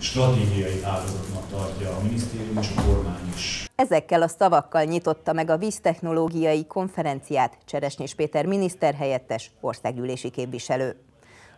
stratégiai áldozatnak tartja a minisztérium és a kormány is. Ezekkel a szavakkal nyitotta meg a víztechnológiai konferenciát Cseresnyés Péter miniszterhelyettes országgyűlési képviselő.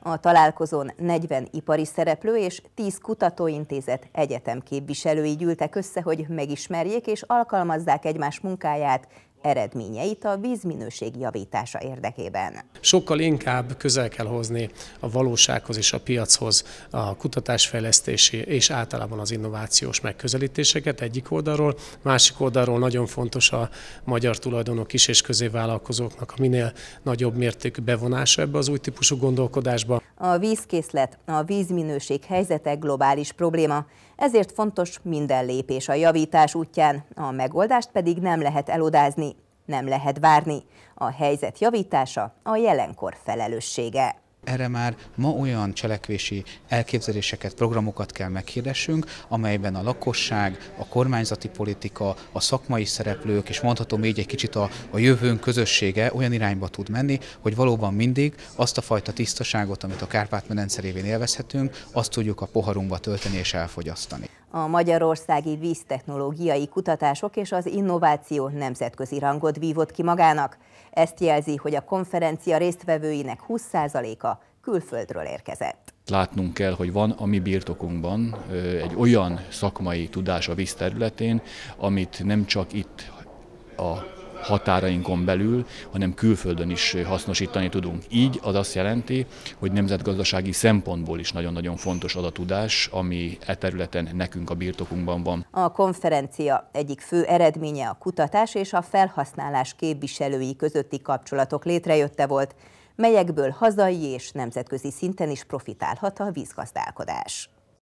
A találkozón 40 ipari szereplő és 10 kutatóintézet egyetem képviselői gyűltek össze, hogy megismerjék és alkalmazzák egymás munkáját eredményeit a vízminőség javítása érdekében. Sokkal inkább közel kell hozni a valósághoz és a piachoz a kutatásfejlesztési és általában az innovációs megközelítéseket egyik oldalról, másik oldalról nagyon fontos a magyar tulajdonok kis- és középvállalkozóknak a minél nagyobb mértékű bevonása ebbe az új típusú gondolkodásba. A vízkészlet, a vízminőség helyzete globális probléma, ezért fontos minden lépés a javítás útján, a megoldást pedig nem lehet elodázni, nem lehet várni. A helyzet javítása a jelenkor felelőssége. Erre már ma olyan cselekvési elképzeléseket, programokat kell meghirdessünk, amelyben a lakosság, a kormányzati politika, a szakmai szereplők, és mondhatom így egy kicsit a, a jövőnk közössége olyan irányba tud menni, hogy valóban mindig azt a fajta tisztaságot, amit a Kárpát-medence révén élvezhetünk, azt tudjuk a poharunkba tölteni és elfogyasztani. A magyarországi víztechnológiai kutatások és az innováció nemzetközi rangot vívott ki magának. Ezt jelzi, hogy a konferencia résztvevőinek 20%-a külföldről érkezett. Látnunk kell, hogy van a mi birtokunkban egy olyan szakmai tudás a víz területén, amit nem csak itt a határainkon belül, hanem külföldön is hasznosítani tudunk. Így az azt jelenti, hogy nemzetgazdasági szempontból is nagyon-nagyon fontos az a tudás, ami e területen nekünk a birtokunkban van. A konferencia egyik fő eredménye a kutatás és a felhasználás képviselői közötti kapcsolatok létrejötte volt, melyekből hazai és nemzetközi szinten is profitálhat a vízgazdálkodás.